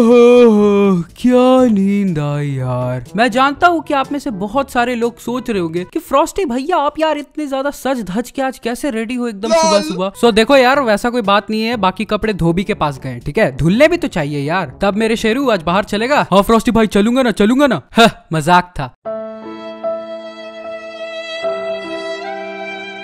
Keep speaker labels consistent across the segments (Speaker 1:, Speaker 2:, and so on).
Speaker 1: हो क्या नींद आई यार मैं जानता हूँ कि आप में से बहुत सारे लोग सोच रहे होंगे कि फ्रॉस्टी भैया आप यार इतने ज्यादा सज धज के आज कैसे रेडी हो एकदम सुबह सुबह सो देखो यार वैसा कोई बात नहीं है बाकी कपड़े धोबी के पास गए ठीक है धुलने भी तो चाहिए यार तब मेरे शेरू आज बाहर चलेगा हाँ फ्रॉस्टी भाई चलूंगा ना चलूंगा ना मजाक था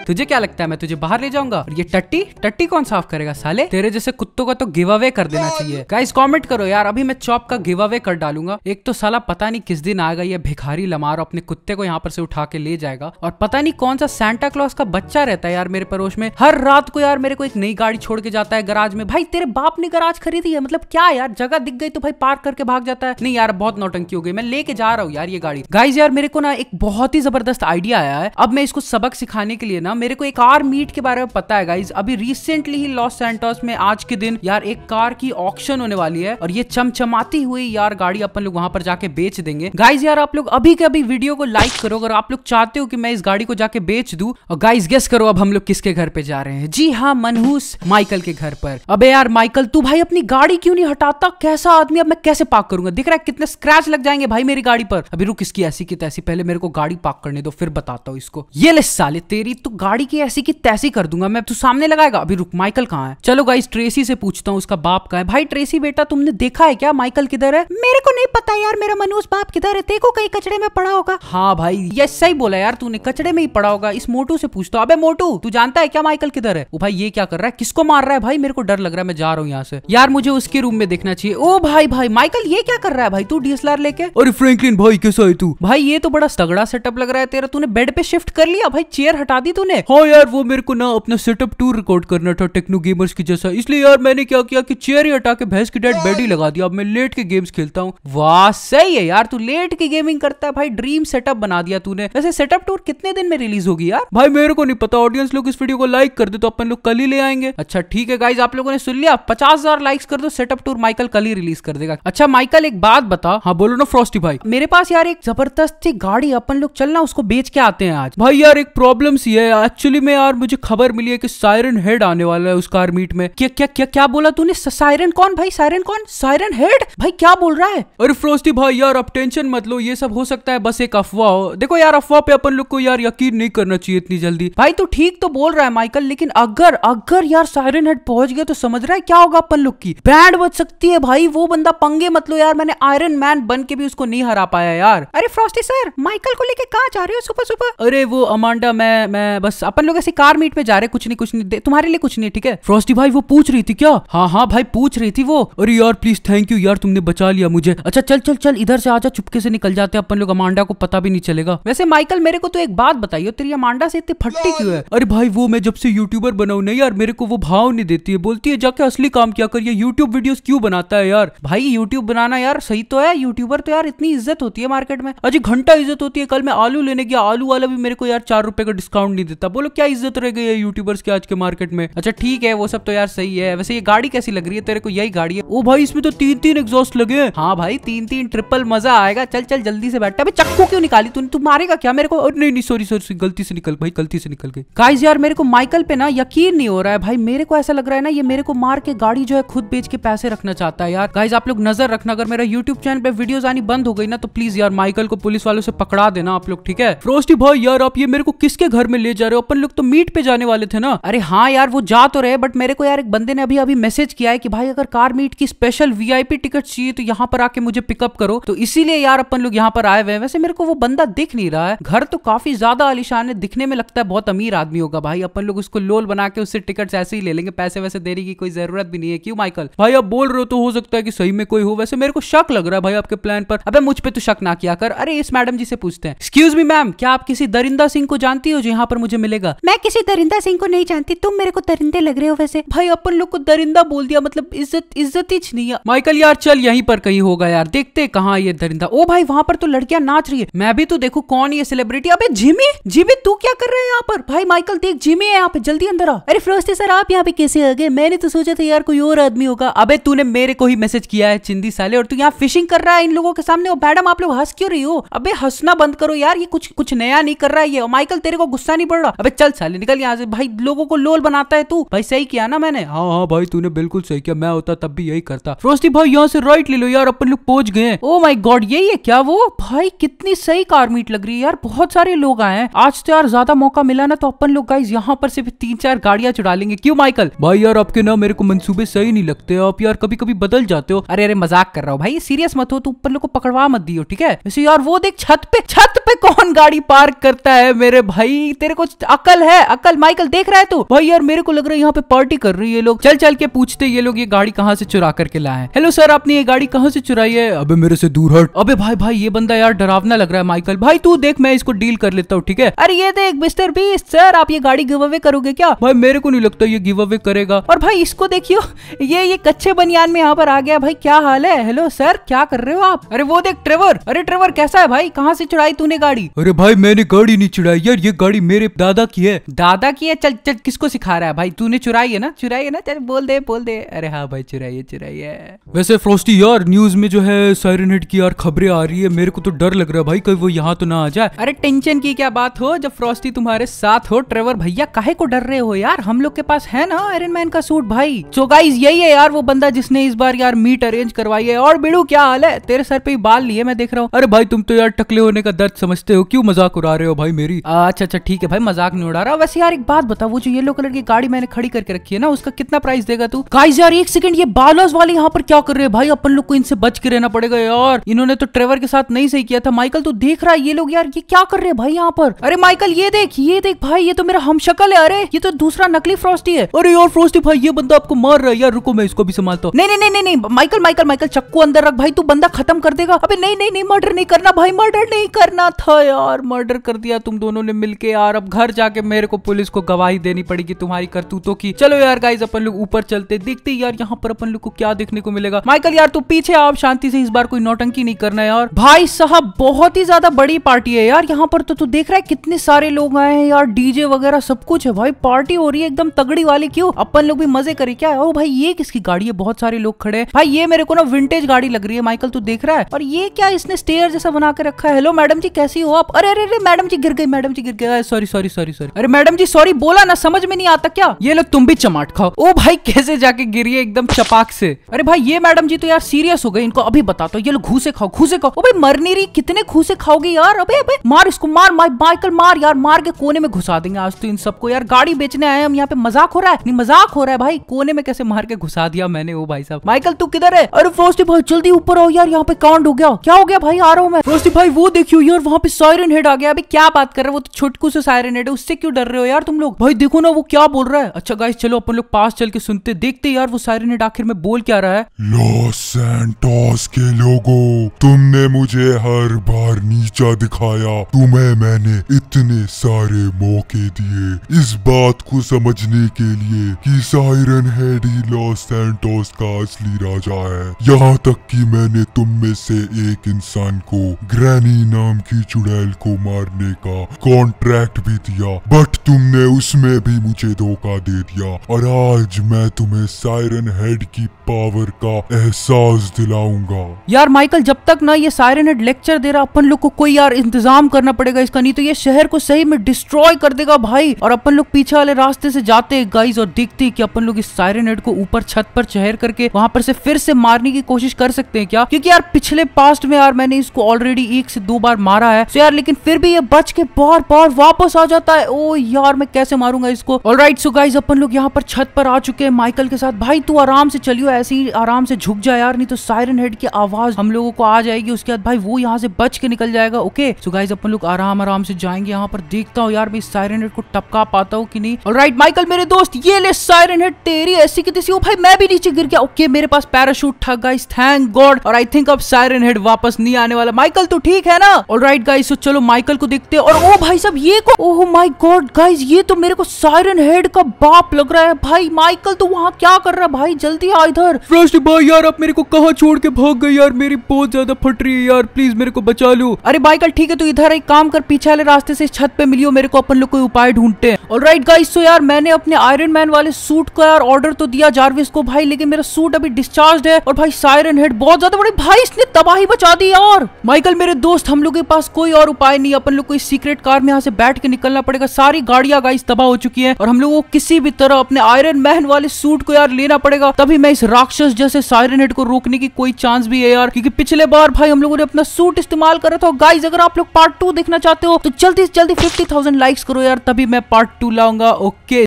Speaker 1: तुझे क्या लगता है मैं तुझे बाहर ले जाऊंगा और ये टट्टी टट्टी कौन साफ करेगा साले तेरे जैसे कुत्तों का तो गिव अवे कर देना चाहिए गाइस कमेंट करो यार अभी मैं चॉप का गिव अवे कर डालूंगा एक तो साला पता नहीं किस दिन आएगा ये भिखारी लमारो अपने कुत्ते को यहाँ पर से उठा के ले जाएगा और पता नहीं कौन सा सेंटा क्लॉस का बच्चा रहता है यार मेरे पड़ोस में हर रात को यार मेरे को एक नई गाड़ी छोड़ के जाता है गराज में भाई तेरे बाप ने गराज खरीदी है मतलब क्या यार जगह दिख गई तो भाई पार्क करके भाग जाता है नहीं यार बहुत नौटंकी हो गई मैं लेके जा रहा हूँ यार ये गाड़ी गाइज यार मेरे को ना एक बहुत ही जबरदस्त आइडिया आया है अब मैं इसको सबक सिखाने के लिए ना मेरे को एक कार मीट के बारे में पता है गाइज अभी रिसेंटली ही लॉस सेंटोस में आज के दिन यार एक कार की ऑक्शन होने वाली है और ये चमचमाती हुई यार गाड़ी अपन लोग वहां पर जाके बेच देंगे गाइज यार आप लोग अभी के अभी वीडियो को लाइक करो अगर आप लोग चाहते हो कि मैं इस गाड़ी को जाके बेच दू और गाइज गेस करो अब हम लोग किसके घर पे जा रहे हैं जी हाँ मनहूस माइकल के घर पर अब यार माइकल तू भाई अपनी गाड़ी क्यों नहीं हटाता कैसा आदमी अब मैं कैसे पार्क करूंगा दिख रहा है कितने स्क्रैच लग जाएंगे भाई मेरी गाड़ी पर अभी रुक इसकी ऐसी की तैसी पहले मेरे को गाड़ी पार्क करने दो फिर बताता हूँ इसको ये ले साले तेरी तू तो गाड़ी गाड़ी की ऐसी की तैसी कर दूंगा मैं तू तो सामने लगाएगा अभी रुक माइकल कहाँ है चलो गाइस ट्रेसी से पूछता हूँ उसका बाप का है भाई ट्रेसी बेटा तुमने देखा है क्या माइकल किधर है मेरे को नहीं पता यार मेरा मनोज बाप किधर है देखो कहीं कचड़े में पड़ा होगा हाँ भाई ये सही बोला यार तूने कचड़े में ही पड़ा होगा इस मोटू से पूछता हूँ अबे मोटू तू जानता है क्या माइकल किधर है वो भाई ये क्या कर रहा है किसको मार रहा है भाई मेरे को डर लग रहा है मैं जा रहा हूँ यहाँ से यार मुझे उसके रूम में देखना चाहिए ओ भाई भाई माइकल ये क्या कर रहा है भाई तू डीएसएलआर लेके अरे फ्रेंकलिन भाई कैसा है तू भाई ये तो बड़ा तगड़ा सेटअप लग रहा है तेरा तूने बेड पे शिफ्ट कर लिया भाई चेयर हटा दी तूने है हाँ यार वो मेरे को ना अपना सेटअप टूर रिकॉर्ड करना था टेक्नो गेमर्स की जैसा इसलिए यार मैंने क्या किया कि चेयर ही हटा के भैंस की डेड बेड ही लगा दिया अब मैं लेट के गेम्स खेलता हूँ वाह सही है यार तू लेट की गेमिंग करता है भाई ड्रीम सेटअप बना दिया तूने वैसे सेटअप टूर कितने दिन में रिलीज होगी यार भाई मेरे को नहीं पता ऑडियंस लोग इस वीडियो को लाइक कर दे तो अपन लोग कल ही ले आएंगे अच्छा ठीक है गाइज आप लोगों ने सुन लिया पचास हजार लाइक्स कर दो सेटअप टूर माइकल कल ही रिलीज कर देगा अच्छा माइकल एक बात बता हाँ बोलो ना फ्रॉस्टी भाई मेरे पास यार एक जबरदस्त सी गाड़ी अपन लोग चलना उसको बेच के आते हैं आज भाई यार एक प्रॉब्लम सी है क्या एक्चुअली में यार मुझे खबर मिली है कि सायरन हेड आने वाला है उस कार मीट में क्या क्या क्या क्या बोला तूने सायरन कौन भाई सायरन कौन सायरन हेड भाई क्या बोल रहा है अरे फ्रोस्टी भाई यार अब टेंशन मत लो ये सब हो सकता है बस एक अफवाह हो देखो यार अफवाह पे अपन लोग को यार यकीन नहीं करना चाहिए इतनी जल्दी भाई तू ठीक तो बोल रहा है माइकल लेकिन अगर अगर यार सायरन हेड पहुंच गया तो समझ रहा है क्या होगा अपन लोग की बैंड बच सकती है भाई वो बंदा पंगे मत लो यार मैंने आयरन मैन बन के भी उसको नहीं हरा पाया यार अरे फ्रॉस्टी सर माइकल को लेके कहा जा रहे हो सुबह सुबह अरे वो अमांडा मैं मैं बस अपन लोग ऐसे कार मीट में जा रहे कुछ नहीं कुछ नहीं तुम्हारे लिए कुछ नहीं ठीक है फ्रॉस्टी भाई वो पूछ रही थी क्या हाँ हाँ भाई पूछ रही थी वो अरे यार प्लीज थैंक यू यार तुमने बचा लिया मुझे अच्छा चल चल चल इधर से आजा चुपके से निकल जाते अपन लोग अमांडा को पता भी नहीं चलेगा वैसे माइकल मेरे को तो एक बात बताइए तेरी अमांडा से इतनी फट्टी क्यों है अरे भाई वो मैं जब से यूट्यूबर बनाऊ नहीं यार मेरे को वो भाव नहीं देती है बोलती है जाके असली काम क्या करिए यूट्यूब वीडियो क्यों बनाता है यार भाई यूट्यूब बनाना यार सही तो है यूट्यूबर तो यार इतनी इज्जत होती है मार्केट में अजी घंटा इज्जत होती है कल मैं आलू लेने गया आलू वाला भी मेरे को यार चार रुपए का डिस्काउंट नहीं देता देता बोलो क्या इज्जत रह गई है यूट्यूबर्स की आज के मार्केट में अच्छा ठीक है वो सब तो यार सही है वैसे ये गाड़ी कैसी लग रही है तेरे को यही गाड़ी है ओ भाई इसमें तो तीन तीन एग्जॉस्ट लगे हैं हाँ भाई तीन तीन ट्रिपल मजा आएगा चल चल जल्दी से भाई चक्कू क्यों निकाली तू तू मारेगा क्या मेरे को नहीं नहीं सॉरी सॉरी गलती से निकल भाई गलती से निकल गई गाइस यार मेरे को माइकल पे ना यकीन नहीं हो रहा है भाई मेरे को ऐसा लग रहा है ना ये मेरे को मार के गाड़ी जो है खुद बेच के पैसे रखना चाहता है यार गाइज आप लोग नजर रखना अगर मेरा यूट्यूब चैनल पे वीडियो आनी बंद हो गई ना तो प्लीज यार माइकल को पुलिस वालों से पकड़ा देना आप लोग ठीक है फ्रोस्टी भाई यार आप ये मेरे को किसके घर में ले जाए जा रहे हो अपन लोग तो मीट पे जाने वाले थे ना अरे हाँ यार वो जा तो रहे बट मेरे को यार एक बंदे ने अभी अभी मैसेज किया है कि भाई अगर कार मीट की स्पेशल वीआईपी टिकट चाहिए तो यहाँ पर आके मुझे पिकअप करो तो इसीलिए यार अपन लोग यहाँ पर आए हुए हैं वैसे मेरे को वो बंदा दिख नहीं रहा है घर तो काफी ज्यादा आलिशान है दिखने में लगता है बहुत अमीर आदमी होगा भाई अपन लोग उसको लोल बना के उससे टिकट ऐसे ही ले लेंगे पैसे वैसे देने की कोई जरूरत भी नहीं है क्यों माइकल भाई आप बोल रहे हो तो हो सकता है कि सही में कोई हो वैसे मेरे को शक लग रहा है भाई आपके प्लान पर अब मुझ पर तो शक ना किया कर अरे इस मैडम जी से पूछते हैं एक्सक्यूज मी मैम क्या आप किसी दरिंदा सिंह को जानती हो जो यहाँ पर मुझे मिलेगा मैं किसी दरिंदा सिंह को नहीं जानती तुम मेरे को दरिंदे लग रहे हो वैसे भाई अपन लोग को दरिंदा बोल दिया मतलब इज्जत इज्जत ही नहीं है माइकल यार चल यहीं पर कहीं होगा यार देखते कहाँ ये दरिंदा ओ भाई वहाँ पर तो लड़कियाँ नाच रही है मैं भी तो देखू कौन ये सेलिब्रिटी अबे जिमी जिमी तू क्या कर रहे हैं यहाँ पर भाई माइकल देख जिमी है यहाँ पे जल्दी अंदर आओ अरे फिरोस्ती सर आप यहाँ पे कैसे आ गए मैंने तो सोचा था यार कोई और आदमी होगा अबे तूने मेरे को ही मैसेज किया है चिंदी साले और तू यहाँ फिशिंग कर रहा है इन लोगों के सामने मैडम आप लोग हंस क्यों रही हो अबे हंसना बंद करो यार ये कुछ कुछ नया नहीं कर रहा है ये माइकल तेरे को गुस्सा नहीं पड़ रहा रहा अबे चल साले निकल यहाँ से भाई लोगों को लोल बनाता है तू भाई सही किया ना मैंने हाँ हाँ भाई तूने बिल्कुल सही किया मैं होता तब भी यही करता फ्रोस्टी भाई यहाँ से राइट ले लो यार अपन लोग पहुंच गए ओ माई गॉड यही है क्या वो भाई कितनी सही कार मीट लग रही है यार बहुत सारे लोग आए हैं आज तो यार ज्यादा मौका मिला ना तो अपन लोग गाइज यहाँ पर सिर्फ तीन चार गाड़ियां चुड़ा लेंगे क्यों माइकल भाई यार आपके ना मेरे को मंसूबे सही नहीं लगते आप यार कभी कभी बदल जाते हो अरे अरे मजाक कर रहा हूँ भाई सीरियस मत हो तू ऊपर लोग को पकड़वा मत दियो ठीक है वैसे यार वो देख छत पे छत पे कौन गाड़ी पार्क करता है मेरे भाई तेरे को अकल है अकल माइकल देख रहा है तू भाई यार मेरे को लग रहा है यहाँ पे पार्टी कर रही है लोग चल चल के पूछते ये लोग ये गाड़ी कहाँ से चुरा करके लाए हेलो सर आपने ये गाड़ी कहाँ से चुराई है अबे मेरे से दूर हट अबे भाई भाई ये बंदा यार डरावना लग रहा है माइकल भाई तू देख मैं इसको डील कर लेता हूँ ठीक है अरे ये देख मिस्टर बी सर आप ये गाड़ी गिव अवे करोगे क्या भाई मेरे को नहीं लगता ये गिव अवे करेगा और भाई इसको देखियो ये ये कच्चे बनियान में यहाँ पर आ गया भाई क्या हाल है हेलो सर क्या कर रहे हो आप अरे वो देख ट्रेवर अरे ट्रेवर कैसा है भाई कहाँ से चुराई तूने गाड़ी अरे भाई मैंने गाड़ी नहीं चुराई यार ये गाड़ी मेरे दादा की है दादा की है चल चल किसको सिखा रहा है भाई तूने चुराई है ना चुराई है ना चल बोल दे बोल दे अरे हाँ भाई चुराई है चुराई है वैसे फ्रोस्टी यार न्यूज में जो है साइरन हेड की यार खबरें आ रही है मेरे को तो डर लग रहा है भाई कभी वो यहाँ तो ना आ जाए अरे टेंशन की क्या बात हो जब फ्रोस्टी तुम्हारे साथ हो ट्रेवर भैया काहे को डर रहे हो यार हम लोग के पास है ना आयरन मैन का सूट भाई सो गाइज यही है यार वो बंदा जिसने इस बार यार मीट अरेंज करवाई है और बिड़ू क्या हाल है तेरे सर पे बाल लिए मैं देख रहा हूँ अरे भाई तुम तो यार टकले होने का दर्द समझते हो क्यों मजाक उड़ा रहे हो भाई मेरी अच्छा अच्छा ठीक है भाई मजाक मजाक नहीं उड़ा रहा वैसे यार एक बात बता वो जो येलो कलर की गाड़ी मैंने खड़ी करके रखी है ना उसका कितना प्राइस देगा तू गाइस यार एक सेकंड ये बालोस वाले यहाँ पर क्या कर रहे हैं भाई अपन लोग को इनसे बच के रहना पड़ेगा यार इन्होंने तो ट्रेवर के साथ नहीं सही किया था माइकल तू तो देख रहा है ये लोग यार ये क्या कर रहे हैं भाई यहाँ पर अरे माइकल ये देख ये देख भाई ये तो मेरा हम शक्ल है अरे ये तो दूसरा नकली फ्रॉस्टी है अरे यार फ्रॉस्टी भाई ये बंदा आपको मार रहा है यार रुको मैं इसको भी संभालता हूँ नहीं नहीं नहीं नहीं माइकल माइकल माइकल चक्कू अंदर रख भाई तू बंदा खत्म कर देगा अबे नहीं नहीं नहीं मर्डर नहीं करना भाई मर्डर नहीं करना था यार मर्डर कर दिया तुम दोनों ने मिलके यार अब घर जाके मेरे को पुलिस को गवाही देनी पड़ेगी तुम्हारी करतूतों की चलो यार गाइज अपन लोग ऊपर चलते देखते यार यहाँ पर अपन लोग को क्या देखने को मिलेगा माइकल यार तू पीछे आप शांति से इस बार कोई नौटंकी नहीं करना यार भाई साहब बहुत ही ज्यादा बड़ी पार्टी है यार यहाँ पर तो तू देख रहा है कितने सारे लोग आए हैं यार डीजे वगैरह सब कुछ है भाई पार्टी हो रही है एकदम तगड़ी वाली क्यों अपन लोग भी मजे करे क्या ओ भाई ये किसकी गाड़ी है बहुत सारे लोग खड़े हैं भाई ये मेरे को ना विंटेज गाड़ी लग रही है माइकल तू देख रहा है और ये क्या इसने स्टेयर जैसा बना के रखा है हेलो मैडम जी कैसी हो आप अरे अरे अरे मैडम जी गिर गई मैडम जी गिर गए sorry sorry sorry sorry sorry अरे मैडम जी सॉरी बोला ना समझ में नहीं आता क्या ये लो तुम भी चमाट खाओ ओ भाई कैसे जाके गिरी एकदम चपाक से अरे भाई ये मैडम जी तो यार सीरियस हो गए इनको अभी बता दो तो। ये लो घूसे खाओ घूसे खाओ भाई मरनी रही कितने घूसे खाओगे यार अबे अबे मार इसको मार माइकल मार यार मार के कोने में घुसा देंगे आज तो इन सबको यार गाड़ी बेचने आए हम यहाँ पे मजाक हो रहा है मजाक हो रहा है भाई कोने में कैसे मार के घुसा दिया मैंने वो भाई साहब माइकल तू किधर है अरे फोस्टी भाई जल्दी ऊपर आओ यार यहाँ पे कांड हो गया क्या हो गया भाई आ रहा हूँ मैं फोस्टी भाई वो देखियो यार वहाँ पे सायरन हेड आ गया अभी क्या बात कर रहे हो वो तो छुटकू से सायरन मिनट है उससे क्यों डर रहे हो यार तुम लोग भाई देखो ना वो क्या बोल रहा है अच्छा गाइस चलो अपन लोग पास चल के सुनते देखते यार वो सायरन हेड आखिर में बोल क्या रहा है लॉस सैंटोस के लोगो तुमने मुझे हर बार नीचा दिखाया तुम्हें मैंने इतने सारे मौके दिए इस बात को समझने के लिए कि सायरन हेड ही लॉस सैंटोस का असली राजा है यहाँ तक कि मैंने तुम में से एक इंसान को ग्रैनी नाम की चुड़ैल को मारने का कॉन्ट्रैक्ट भी दिया बट तुमने उसमें भी मुझे धोखा दे दिया और आज मैं तुम्हें सायरन हेड की पावर का एहसास दिलाऊंगा यार माइकल जब तक ना ये सायरन हेड लेक्चर दे रहा अपन लोग को कोई यार इंतजाम करना पड़ेगा इसका नहीं तो ये शहर को सही में डिस्ट्रॉय कर देगा भाई और अपन लोग पीछे वाले रास्ते से जाते हैं गाइज और देखते हैं कि अपन लोग इस सायरन हेड को ऊपर छत पर चहर करके वहां पर से फिर से मारने की कोशिश कर सकते हैं क्या क्योंकि यार पिछले पास्ट में यार मैंने इसको ऑलरेडी एक से दो बार मारा है तो यार लेकिन फिर भी ये बच के बार बार वापस आ जाता जाता है ओ यार मैं कैसे मारूंगा इसको ऑल राइट सो गाइज अपन लोग यहाँ पर छत पर आ चुके हैं माइकल के साथ भाई तू आराम से चलियो ऐसे ही आराम से झुक जाए यार नहीं तो सायरन हेड की आवाज हम लोगों को आ जाएगी उसके बाद भाई वो यहाँ से बच के निकल जाएगा ओके सो गाइज अपन लोग आराम आराम से जाएंगे यहाँ पर देखता हूँ यार मैं सायरन हेड को टपका पाता हूँ की नहीं और राइट माइकल मेरे दोस्त ये ले सायरन हेड तेरी ऐसी की तैसी भाई मैं भी नीचे गिर गया ओके मेरे पास पैराशूट था गाइज थैंक गॉड और आई थिंक अब सायरन हेड वापस नहीं आने वाला माइकल तो ठीक है ना और राइट गाइस चलो माइकल को देखते और ओ भाई सब ये को ओह माय गॉड गाइस ये तो मेरे को साइरन हेड का बाप लग रहा है भाई माइकल तो वहाँ क्या कर रहा है भाई जल्दी आ इधर फ्रस्ट भाई यार आप मेरे को कहा छोड़ के भाग गए यार मेरी बहुत ज्यादा फट रही है यार प्लीज मेरे को बचा लो अरे माइकल ठीक है तो इधर एक काम कर पीछे वाले रास्ते से छत पे मिलियो मेरे को अपन लोग कोई उपाय ढूंढते हैं और राइट गाइस तो यार मैंने अपने आयरन मैन वाले सूट का यार ऑर्डर तो दिया जारविस को भाई लेकिन मेरा सूट अभी डिस्चार्ज है और भाई साइरन हेड बहुत ज्यादा बड़े भाई इसने तबाही बचा दी यार माइकल मेरे दोस्त हम लोग के पास कोई और उपाय नहीं अपन लोग कोई सीक्रेट कार में यहाँ से बैठ के निकलना निकलना पड़ेगा सारी गाड़िया गाइस तबाह हो चुकी है और हम लोग को किसी भी तरह अपने आयरन मैन वाले सूट को यार लेना पड़ेगा तभी मैं इस राक्षस जैसे सायरन हेड को रोकने की कोई चांस भी है यार क्योंकि पिछले बार भाई हम लोगों ने अपना सूट इस्तेमाल करा था गाइज अगर आप लोग पार्ट टू देखना चाहते हो तो जल्दी से जल्दी फिफ्टी लाइक्स करो यार तभी मैं पार्ट टू लाऊंगा ओके